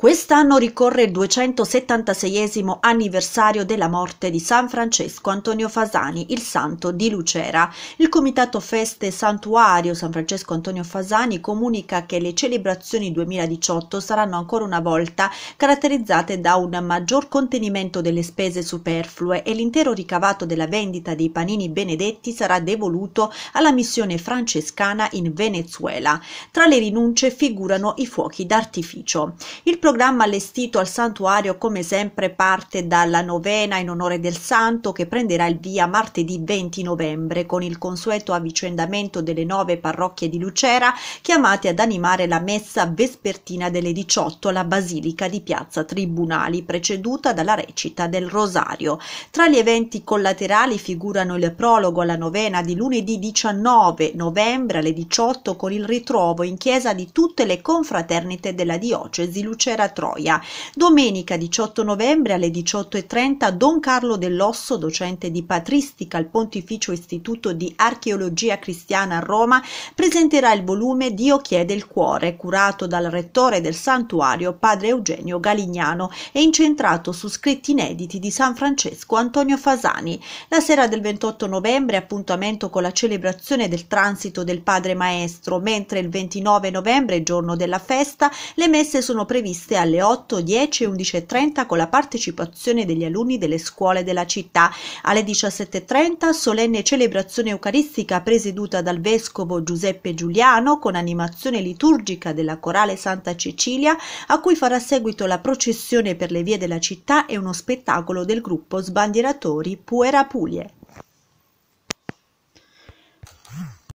Quest'anno ricorre il 276 anniversario della morte di San Francesco Antonio Fasani, il santo di Lucera. Il Comitato Feste Santuario San Francesco Antonio Fasani comunica che le celebrazioni 2018 saranno ancora una volta caratterizzate da un maggior contenimento delle spese superflue e l'intero ricavato della vendita dei panini benedetti sarà devoluto alla missione francescana in Venezuela. Tra le rinunce figurano i fuochi d'artificio. Il programma allestito al santuario come sempre parte dalla novena in onore del santo che prenderà il via martedì 20 novembre con il consueto avvicendamento delle nove parrocchie di Lucera chiamate ad animare la messa vespertina delle 18 alla Basilica di Piazza Tribunali preceduta dalla recita del Rosario. Tra gli eventi collaterali figurano il prologo alla novena di lunedì 19 novembre alle 18 con il ritrovo in chiesa di tutte le confraternite della diocesi Lucera Opera Troia. Domenica 18 novembre alle 18.30 Don Carlo Dell'Osso, docente di patristica al Pontificio Istituto di Archeologia Cristiana a Roma, presenterà il volume Dio chiede il cuore, curato dal rettore del santuario padre Eugenio Galignano e incentrato su scritti inediti di San Francesco Antonio Fasani. La sera del 28 novembre appuntamento con la celebrazione del transito del padre maestro, mentre il 29 novembre, giorno della festa, le messe sono previste previste alle 8, 10 e 11.30 con la partecipazione degli alunni delle scuole della città. Alle 17.30 solenne celebrazione eucaristica presieduta dal vescovo Giuseppe Giuliano con animazione liturgica della corale Santa Cecilia a cui farà seguito la processione per le vie della città e uno spettacolo del gruppo Sbandieratori Puera Puglie.